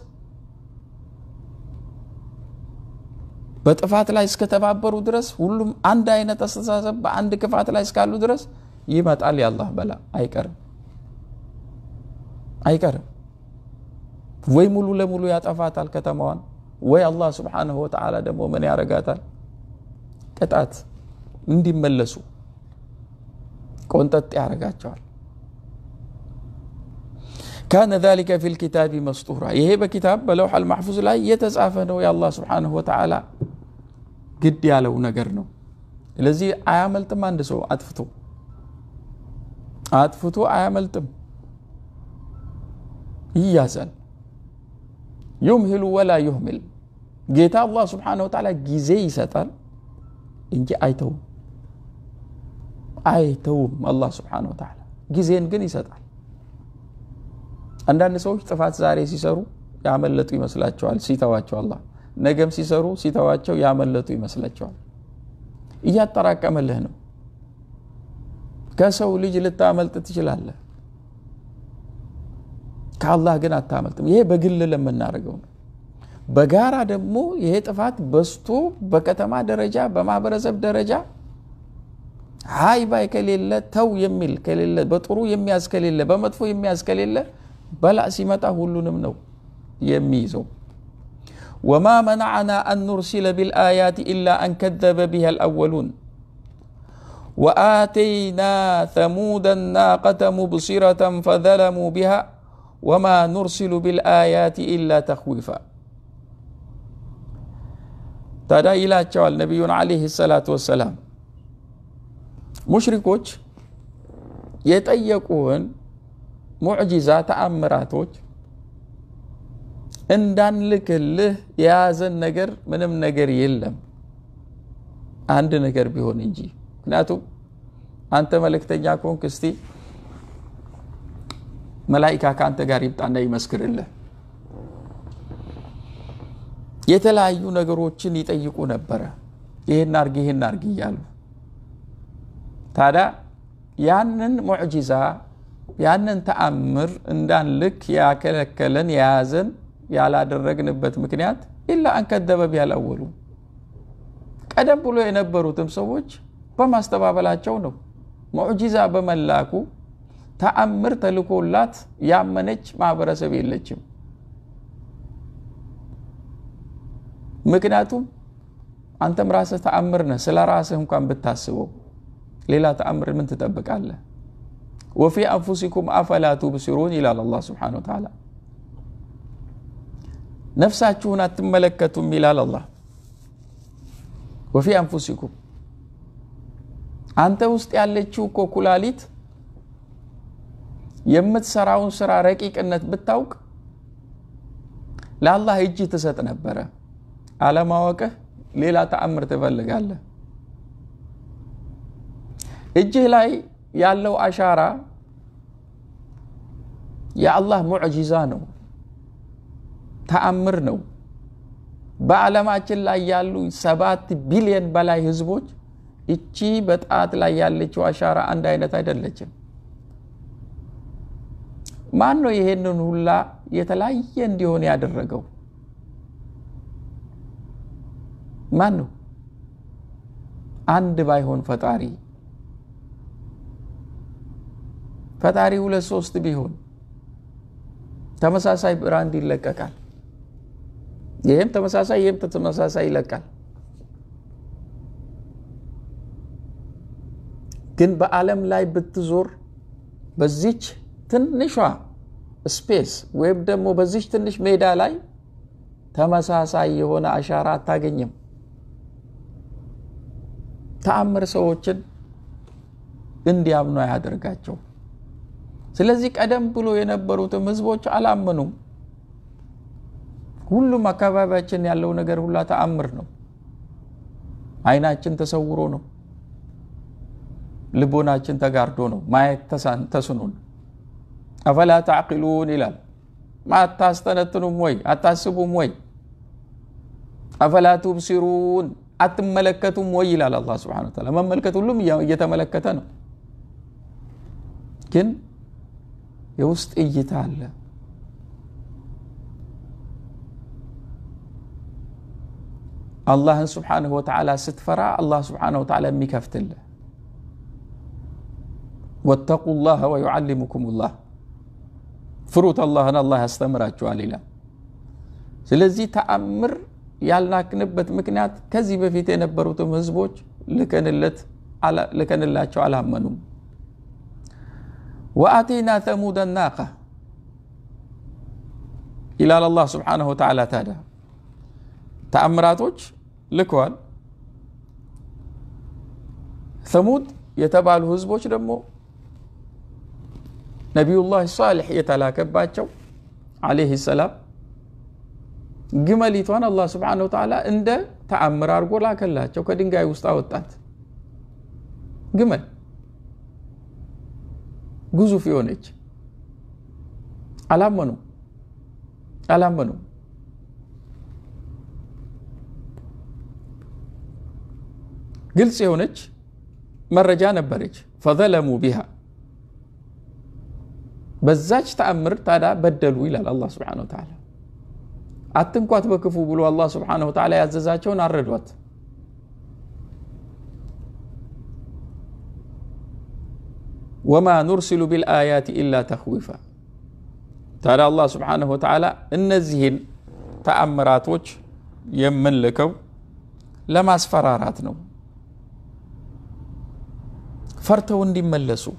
በጥፋት ላይ እስከተባበሩ ድረስ ሁሉም አንድ አይነት አስተሳሰብ በአንድ ክፋት ላይ እስካሉ ድረስ ይመጣል የአላህ በላ አይቀርም አይቀርም ወይ ሙሉ ለሙሉ ያጠፋታል ከተማዋን ወይ አላህ ስብሓንሁ ወተዓላ ደግሞ ምን ያረጋታል ቅጣት እንዲመለሱ ቆንጠጥ ያረጋቸዋል ካነ ذلك في الكتاب مسطورا ይሄ በኪታብ በለውሐ አልማሕፉዝ ላይ የተጻፈ ነው የአላህ ስብሓንሁ ወተዓላ ግድ ያለው ነገር ነው ስለዚህ አያመልጥም አንድ ሰው አጥፍቶ አጥፍቶ አያመልጥም ይያዛል ዩምሂሉ ወላ ዩህሚል ጌታ አላህ ስብሓን ወተዓላ ጊዜ ይሰጣል እንጂ አይተውም አይተውም አላህ ስብሓን ወተዓላ ጊዜን ግን ይሰጣል አንዳንድ ሰዎች ጥፋት ዛሬ ሲሰሩ ያመለጡ ይመስላቸዋል ሲተዋቸው አላህ ነገም ሲሰሩ ሲተዋቸው ያመለጡ ይመስላቸዋል እያጠራቀመልህ ነው ከሰው ልጅ ልታመልጥ ትችላለህ ከአላህ ግን አታመልጥም ይሄ በግል ለምናደርገው ነው በጋራ ደግሞ ይሄ ጥፋት በስቶ በከተማ ደረጃ በማህበረሰብ ደረጃ አይ ባይ ከሌለ ተው የሚል ከሌለ በጥሩ የሚያዝ ከሌለ በመጥፎ የሚያዝ ከሌለ በላ ሲመጣ ሁሉንም ነው የሚይዘው وما منعنا أن نرسل بالآيات إلا أن كذب بها الأولون واتينا ثمود الناقه مبصره فظلموا بها وما نرسل بالايات الا تخويفا تدا الى جوال النبي عليه الصلاه والسلام مشركوش يتيقون معجزه تامراتوش اندان لكله يا زن نجر من النقر يلم عند نجر بهون نجي ምክንያቱም አንተ መልእክተኛ ኮንክ እስቲ መላይካ ከአንተ ጋር ይምጣና ይመስክርልህ የተለያዩ ነገሮችን ይጠይቁ ነበረ ይህን አርግ ይህን አርግ እያሉ ታዲያ ያንን ሙዕጂዛ ያንን ተአምር እንዳንልክ ያከለከለን የያዘን ያላደረግንበት ምክንያት ኢላ አንከደበብ ያላወሉ ቀደም ብሎ የነበሩትም ሰዎች በማስተባበላቸው ነው ሙዕጂዛ በመላኩ ተአምር ተልኮላት ያመነች ማህበረሰብ የለችም ምክንያቱም አንተም ራስህ ተአምር ነህ ስለ ራስህ እንኳን ብታስበው ሌላ ተአምር ምን ትጠብቃለህ ወፊ አንፉሲኩም አፈላ ቱብሲሩን ይላል አላ ስብን ተላ ነፍሳችሁን አትመለከቱም ይላል አላ ወፊ አንፉሲኩም አንተ ውስጥ ያለችው እኮ ኩላሊት የምትሰራውን ስራ ረቂቅነት ብታውቅ ለአላህ እጅ ትሰጥ ነበረ። አለማወቅህ ሌላ ተአምር ትፈልጋለህ። እጅህ ላይ ያለው አሻራ የአላህ ሙዕጂዛ ነው፣ ተአምር ነው። በዓለማችን ላይ ያሉ ሰባት ቢሊዮን በላይ ህዝቦች እቺ በጣት ላይ ያለችው አሻራ አንድ አይነት አይደለችም። ማን ነው ይሄንን ሁላ የተለያየ እንዲሆን ያደረገው? ማን ነው? አንድ ባይሆን ፈጣሪ ፈጣሪ ሁለት ሶስት ቢሆን ተመሳሳይ ብራንድ ይለቀቃል። ይህም ተመሳሳይ ይህም ተመሳሳይ ይለቃል። ግን በዓለም ላይ ብትዞር በዚች ትንሿ ስፔስ ወይም ደግሞ በዚች ትንሽ ሜዳ ላይ ተመሳሳይ የሆነ አሻራ አታገኝም። ተአምር ሰዎችን እንዲያምኑ አያደርጋቸው። ስለዚህ ቀደም ብሎ የነበሩትም ህዝቦች አላመኑም። ሁሉም አካባቢያችን ያለው ነገር ሁላ ተአምር ነው። አይናችን ተሰውሮ ነው። ልቦናችን ተጋርዶ ነው ማየት ተስኖን። አፈላ ተዕቂሉን ይላል። አታስተነትኑም ወይ አታስቡም ወይ? አፈላ ቱብሲሩን አትመለከቱም ወይ ይላል አላህ ሱብሓነሁ ወተዓላ። መመልከት ሁሉም እየተመለከተ ነው፣ ግን የውስጥ እይታ አለ። አላህን ሱብሓነሁ ወተዓላ ስትፈራ አላህ ሱብሓነሁ ወተዓላ የሚከፍትልህ واتقوا الله ويعلمكم الله فروت الله ان الله استمر اجواليلا سلزي تامر يالناك نبت مكنات كزي بفيتي نبروتم هزبوج لكن اللت على لكن الله على منهم واتينا ثمود الناقه الى الله سبحانه وتعالى تادا تامراتوج لكوان ثمود يتبع الهزبوش دمو نبي الله صالح يتلاك باتشو عليه السلام جمالي توان الله سبحانه وتعالى عند تأمر أرجو لك الله شو كدين جاي وستاوتات جمال جزء في أونج علام منو علام منو قلت سيونج مرة جانب بريج فظلموا بها بزاج تأمر تعالى بدلوا إلى الله سبحانه وتعالى أتنكوات بكفو بلو الله سبحانه وتعالى يعززاج ونار الوات وما نرسل بالآيات إلا تخويفا تعالى الله سبحانه وتعالى إن زهن تأمرات وج يمن لكو لماس فراراتنو فرتون دي ملسو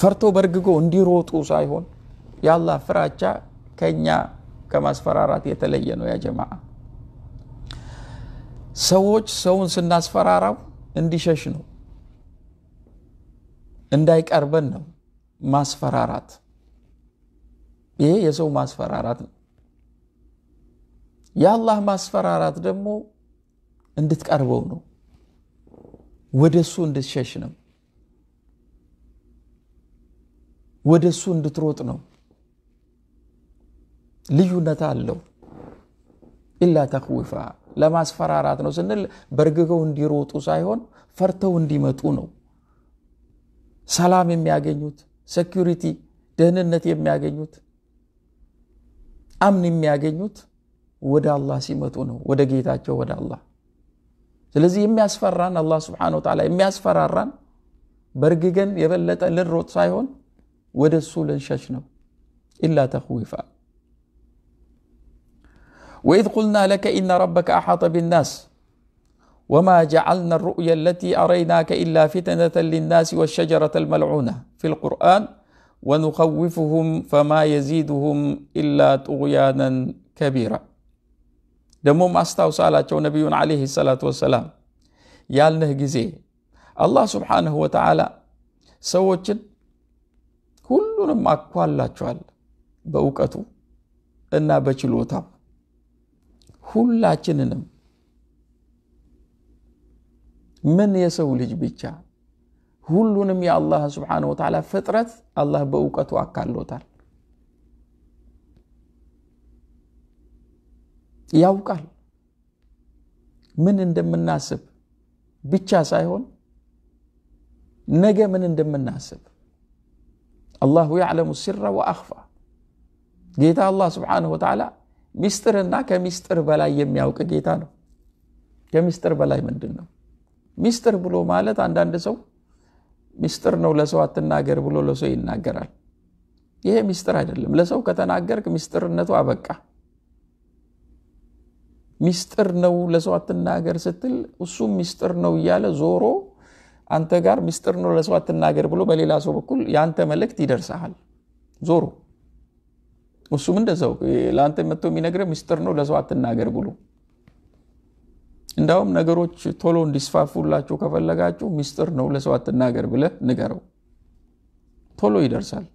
ፈርቶ በርግጎ እንዲሮጡ ሳይሆን የአላህ ፍራቻ ከኛ ከማስፈራራት የተለየ ነው። ያ ጀማ ሰዎች ሰውን ስናስፈራራው እንዲሸሽ ነው፣ እንዳይቀርበን ነው ማስፈራራት። ይሄ የሰው ማስፈራራት ነው። የአላህ ማስፈራራት ደግሞ እንድትቀርበው ነው፣ ወደሱ እንድትሸሽ ነው። ወደ እሱ እንድትሮጥ ነው። ልዩነት አለው። ኢላ ተክዊፋ ለማስፈራራት ነው ስንል በርግገው እንዲሮጡ ሳይሆን ፈርተው እንዲመጡ ነው። ሰላም የሚያገኙት ሴኪሪቲ፣ ደህንነት የሚያገኙት አምን የሚያገኙት ወደ አላህ ሲመጡ ነው፣ ወደ ጌታቸው ወደ አላህ። ስለዚህ የሚያስፈራን አላህ ስብሓነሁ ወተዓላ የሚያስፈራራን በርግገን የበለጠ ልንሮጥ ሳይሆን ወደ እሱ ልንሸሽ ነው ኢላ ተኽዊፋ وإذ قلنا لك إن ربك أحاط بالناس وما جعلنا الرؤيا التي أريناك إلا فتنة للناس والشجرة الملعونة في القرآن ونخوفهم فما يزيدهم إلا طغيانا كبيرا ደግሞ ማስታውሳላቸው ነቢዩን ዓለይህ ሰላት ወሰላም ያልንህ ጊዜ አላህ ስብሓንሁ ወተዓላ ሰዎችን ሁሉንም አኳላቸዋል በእውቀቱ እና በችሎታው ሁላችንንም ምን የሰው ልጅ ብቻ ሁሉንም የአላህ ስብሓነ ወተላ ፍጥረት አላህ በእውቀቱ አካሎታል። ያውቃል ምን እንደምናስብ ብቻ ሳይሆን ነገ ምን እንደምናስብ አላሁ ያዕለሙ ሲራ ወአኽፋ ጌታ አላህ ስብሓንሁ ወተዓላ ሚስጥርና ከሚስጥር በላይ የሚያውቅ ጌታ ነው። ከሚስጥር በላይ ምንድን ነው? ሚስጥር ብሎ ማለት አንዳንድ ሰው ሚስጥር ነው ለሰው አትናገር ብሎ ለሰው ይናገራል። ይሄ ሚስጥር አይደለም። ለሰው ከተናገርክ ሚስጥርነቱ አበቃ። ሚስጥር ነው ለሰው አትናገር ስትል እሱም ሚስጥር ነው እያለ ዞሮ አንተ ጋር ሚስጥር ነው ለሰው አትናገር ብሎ በሌላ ሰው በኩል የአንተ መልእክት ይደርሰሃል። ዞሮ እሱም እንደዛው ለአንተ መጥቶ የሚነግረ ሚስጥር ነው ለሰው አትናገር ብሎ እንዳውም ነገሮች ቶሎ እንዲስፋፉላቸው ከፈለጋችሁ ሚስጥር ነው ለሰው አትናገር ብለ ንገረው፣ ቶሎ ይደርሳል።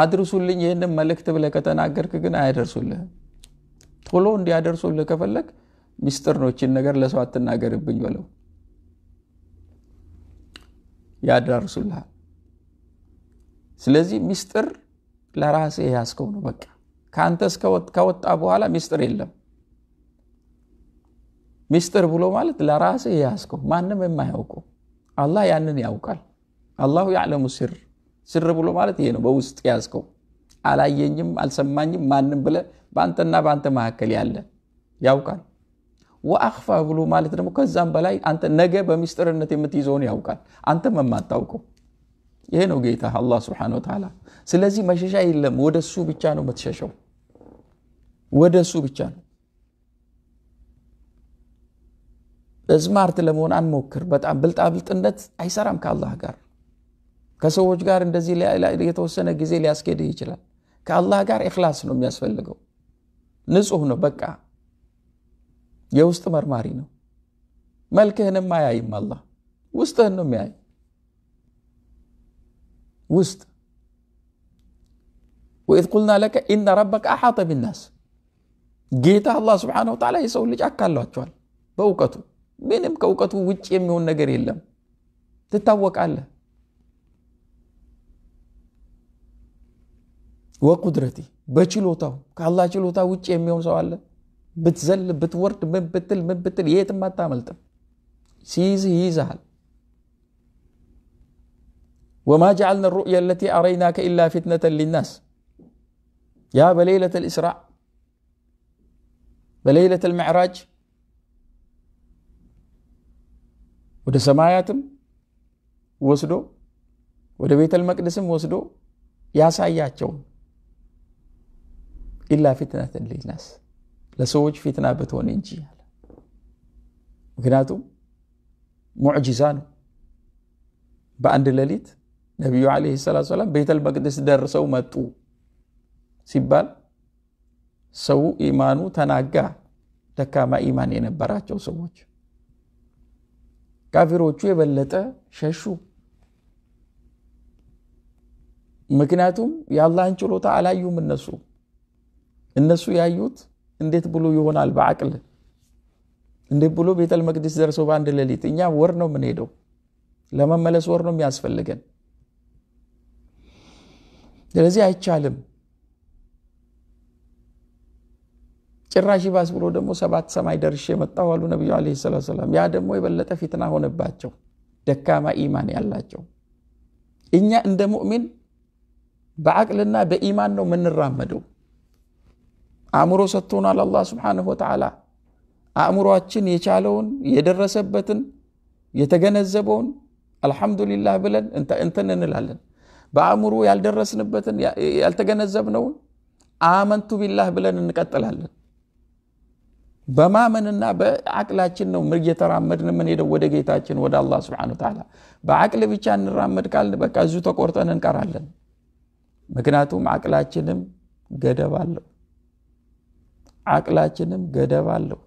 አድርሱልኝ ይህንም መልእክት ብለ ከተናገርክ ግን አያደርሱልህም። ቶሎ እንዲያደርሱልህ ከፈለግ ሚስጥር ነው፣ ይችን ነገር ለሰው አትናገርብኝ በለው። ያዳርሱልሃል። ስለዚህ ሚስጥር ለራሴ ያስከው ነው። በቃ ከአንተ ከወጣ በኋላ ሚስጥር የለም። ሚስጥር ብሎ ማለት ለራሴ ያስከው ማንም የማያውቀው አላህ ያንን ያውቃል። አላሁ ያዕለሙ ስር ስር ብሎ ማለት ይሄ ነው። በውስጥ ያዝከው አላየኝም፣ አልሰማኝም ማንም ብለ በአንተና በአንተ መካከል ያለ ያውቃል። ወአኽፋ ብሎ ማለት ደግሞ ከዛም በላይ አንተ ነገ በሚስጥርነት የምትይዘውን ያውቃል፣ አንተ የማታውቀው ይሄ ነው ጌታ አላህ ስብሐነ ወተዓላ። ስለዚህ መሸሻ የለም፣ ወደ እሱ ብቻ ነው የምትሸሸው፣ ወደ እሱ ብቻ ነው። ስማርት ለመሆን አንሞክር። በጣም ብልጣብልጥነት አይሰራም ከአላህ ጋር። ከሰዎች ጋር እንደዚህ የተወሰነ ጊዜ ሊያስኬድህ ይችላል። ከአላህ ጋር ኢኽላስ ነው የሚያስፈልገው። ንጹህ ነው በቃ የውስጥ መርማሪ ነው። መልክህንም አያይም አላህ፣ ውስጥህን ነው የሚያይ። ውስጥ ወኢዝ ቁልና ለከ ኢነ ረበከ አሓጠ ቢናስ፣ ጌታ አላህ ስብሓነሁ ወተዓላ የሰው ልጅ አካሏቸዋል በእውቀቱ ምንም ከእውቀቱ ውጭ የሚሆን ነገር የለም። ትታወቃለህ። ወቁድረቲ በችሎታው ከአላህ ችሎታ ውጭ የሚሆን ሰው አለ? بتزل بتورد من بتل من بتل يات ما تعملت سيز يزهل وما جعلنا الرؤيا التي أريناك إلا فتنة للناس يا بليلة الإسراء بليلة المعراج ودى سماياتم وسدو ودى بيت المقدسم وسدو يا سعياتهم إلا فتنة للناس ለሰዎች ፊትና ብትሆን እንጂ አለ ምክንያቱም ሙዕጂዛ ነው በአንድ ሌሊት ነቢዩ አለ ሰላት ሰላም ቤተል መቅደስ ደርሰው መጡ ሲባል ሰው ኢማኑ ተናጋ ደካማ ኢማን የነበራቸው ሰዎች ካፊሮቹ የበለጠ ሸሹ ምክንያቱም የአላህን ችሎታ አላዩም እነሱ እነሱ ያዩት እንዴት ብሎ ይሆናል? በአቅል እንዴት ብሎ ቤተል መቅዲስ ደርሶ በአንድ ሌሊት? እኛ ወር ነው የምንሄደው፣ ለመመለስ ወር ነው የሚያስፈልገን። ስለዚህ አይቻልም። ጭራሽ ባስ ብሎ ደግሞ ሰባት ሰማይ ደርሼ መጣሁ አሉ ነቢዩ ዓለይሂ ሰላቱ ወሰላም። ያ ደግሞ የበለጠ ፊትና ሆነባቸው፣ ደካማ ኢማን ያላቸው። እኛ እንደ ሙእሚን በአቅልና በኢማን ነው የምንራመደው። አእምሮ ሰጥቶናል አላ ስብሓንሁ ወተዓላ። አእምሯችን የቻለውን የደረሰበትን የተገነዘበውን አልሐምዱሊላህ ብለን እንትን እንላለን። በአእምሮ ያልደረስንበትን ያልተገነዘብነውን አመንቱ ቢላህ ብለን እንቀጥላለን። በማመንና በአቅላችን ነው እየተራመድን የምንሄደው ወደ ጌታችን ወደ አላ ስብን ተላ በአቅል ብቻ እንራመድ ካልን በቃ እዙ ተቆርጠን እንቀራለን። ምክንያቱም አቅላችንም ገደብ አለው። አቅላችንም ገደብ አለው።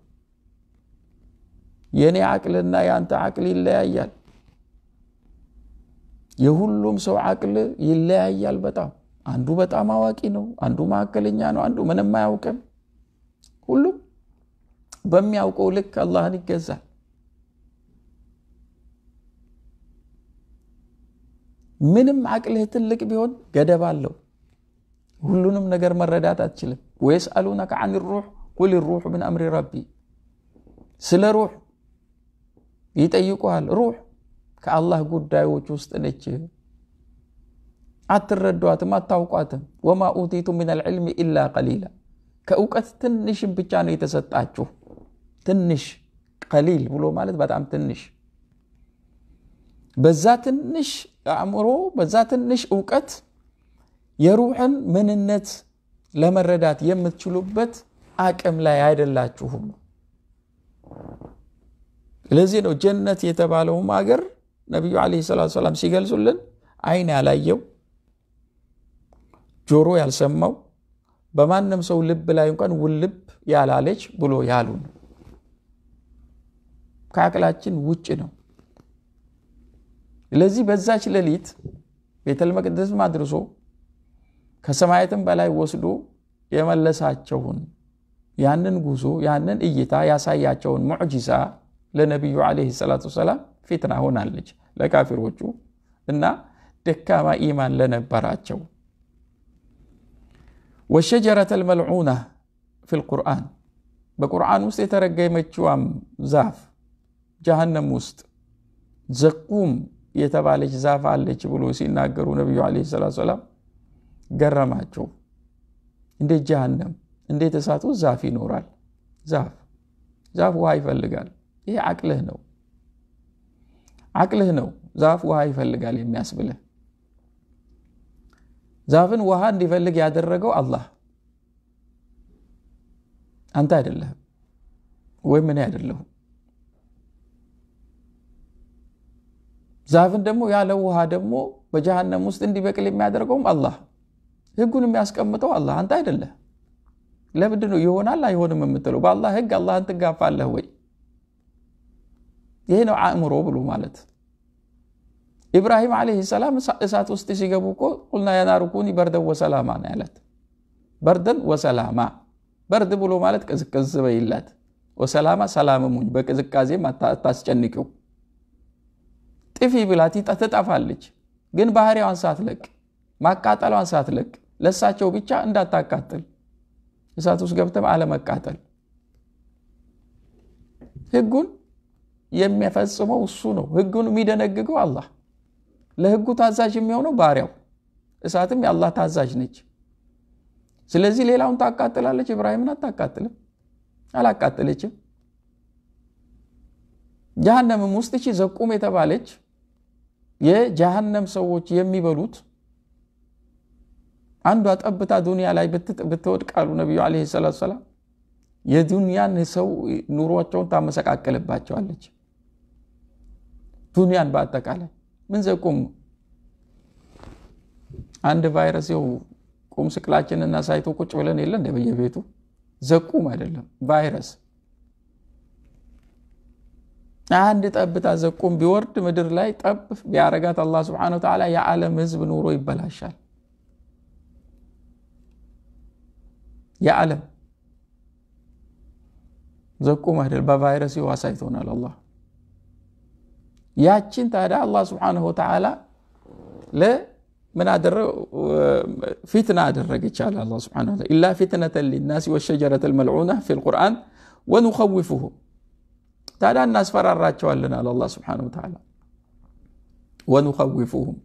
የእኔ አቅልና የአንተ አቅል ይለያያል። የሁሉም ሰው አቅል ይለያያል በጣም አንዱ በጣም አዋቂ ነው፣ አንዱ መካከለኛ ነው፣ አንዱ ምንም አያውቅም። ሁሉም በሚያውቀው ልክ አላህን ይገዛል። ምንም አቅልህ ትልቅ ቢሆን ገደብ አለው። ሁሉንም ነገር መረዳት አትችልም። ويسألونك عن الروح قل الروح من أمر ربي سلا روح يتأيقوهال روح كالله قداي وجوست نجي أتردوات ما تاوقات وما أوتيتم من العلم إلا قليلا كأوقات تنش بجاني تستعجو تنش قليل ولو مالت بعد عم تنش بزات النش أمره بزات النش أوقات يروحن من النت ለመረዳት የምትችሉበት አቅም ላይ አይደላችሁም። ስለዚህ ነው ጀነት የተባለውም አገር ነቢዩ ዓለይሂ ሰላቱ ሰላም ሲገልጹልን አይን ያላየው ጆሮ ያልሰማው በማንም ሰው ልብ ላይ እንኳን ውልብ ያላለች ብሎ ያሉን ከአቅላችን ውጭ ነው። ስለዚህ በዛች ሌሊት ቤተል መቅደስም አድርሶ ከሰማያትም በላይ ወስዶ የመለሳቸውን ያንን ጉዞ ያንን እይታ ያሳያቸውን ሙዕጂዛ ለነቢዩ ለ ሰላት ሰላም ፊትና ሆናለች ለካፊሮቹ እና ደካማ ኢማን ለነበራቸው። ወሸጀረት ልመልዑና ፊ ቁርአን በቁርአን ውስጥ የተረገመችዋም ዛፍ ጀሃነም ውስጥ ዘቁም የተባለች ዛፍ አለች ብሎ ሲናገሩ ነቢዩ ለ ሰላቱ ሰላም ገረማቸው። እንዴት ጃሃንም እንዴት እሳቱ ዛፍ ይኖራል? ዛፍ ዛፍ ውሃ ይፈልጋል። ይሄ አቅልህ ነው አቅልህ ነው ዛፍ ውሃ ይፈልጋል የሚያስብልህ። ዛፍን ውሃ እንዲፈልግ ያደረገው አላህ አንተ አይደለህም፣ ወይም ምን አይደለሁ ዛፍን ደግሞ ያለ ውሃ ደግሞ በጃሃንም ውስጥ እንዲበቅል የሚያደርገውም አላህ ህጉን የሚያስቀምጠው አላህ አንተ አይደለህ። ለምንድን ነው ይሆናል አይሆንም የምትለው? በአላህ ህግ አላህን ትጋፋለህ ወይ? ይሄ ነው አእምሮ ብሎ ማለት። ኢብራሂም ዓለይሂ ሰላም እሳት ውስጥ ሲገቡ እኮ ቁልና የናሩ ኩኒ በርደን ወሰላማ ነው ያለት። በርደን ወሰላማ በርድ ብሎ ማለት ቅዝቅዝ በይላት፣ ወሰላማ ሰላምም በቅዝቃዜም አታስጨንቂው። ጥፊ ብላት ትጠፋለች፣ ግን ባህሪዋን ሳትለቅ ማቃጠሏን ሳትለቅ ለእሳቸው ብቻ እንዳታቃጥል እሳት ውስጥ ገብተም አለመቃጠል ህጉን የሚፈጽመው እሱ ነው። ህጉን የሚደነግገው አላህ፣ ለህጉ ታዛዥ የሚሆነው ባሪያው። እሳትም የአላህ ታዛዥ ነች። ስለዚህ ሌላውን ታቃጥላለች፣ ኢብራሂምን አታቃጥልም፣ አላቃጥለችም። ጃሃነምም ውስጥ ቺ ዘቁም የተባለች የጃሃነም ሰዎች የሚበሉት አንዷ ጠብታ ዱንያ ላይ ብትወድቅ አሉ ነቢዩ ዓለይሂ ሰላቱ ሰላም የዱንያን ሰው ኑሯቸውን ታመሰቃቅልባቸዋለች። ዱንያን በአጠቃላይ ምን ዘቁም አንድ ቫይረስ ው ቁም ስቅላችን እና ሳይቶ ቁጭ ብለን የለ እንደ በየቤቱ ዘቁም አይደለም ቫይረስ አንድ ጠብታ ዘቁም ቢወርድ ምድር ላይ ጠብ ቢያረጋት አላህ ስብሐነሁ ወተዓላ የዓለም ህዝብ ኑሮ ይበላሻል። يعلم زكو مهر البافيروس يواسيتون على الله يا تشنت هذا الله سبحانه وتعالى لا من أدر فتنة أدر على الله سبحانه وتعالى إلا فتنة للناس والشجرة الملعونة في القرآن ونخوفه تعالى الناس فرار لنا على الله سبحانه وتعالى ونخوفهم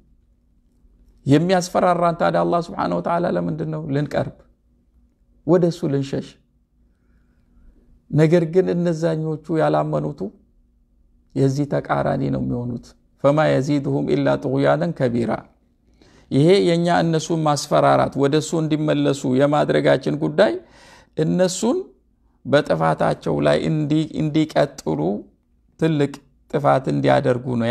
يمي أسفر الران على الله سبحانه وتعالى لمن دنه لنكرب ወደ እሱ ልንሸሽ። ነገር ግን እነዛኞቹ ያላመኑቱ የዚህ ተቃራኒ ነው የሚሆኑት። ፈማ የዚድሁም ኢላ ጥጉያንን ከቢራ። ይሄ የእኛ እነሱን ማስፈራራት ወደ እሱ እንዲመለሱ የማድረጋችን ጉዳይ እነሱን በጥፋታቸው ላይ እንዲቀጥሉ ትልቅ ጥፋት እንዲያደርጉ ነው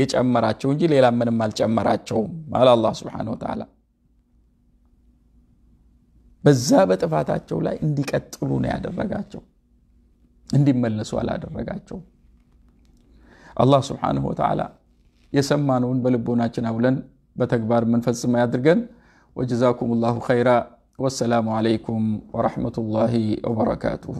የጨመራቸው እንጂ ሌላ ምንም አልጨመራቸውም አላ አላህ ሱብሓነሁ በዛ በጥፋታቸው ላይ እንዲቀጥሉ ነው ያደረጋቸው፣ እንዲመለሱ አላደረጋቸውም። አላህ ስብሓነሁ ወተዓላ የሰማነውን በልቦናችን አውለን በተግባር የምንፈጽመ ያድርገን። ወጀዛኩም ላሁ ኸይራ። ወሰላሙ አለይኩም ወረሕመቱላሂ ወበረካቱሁ።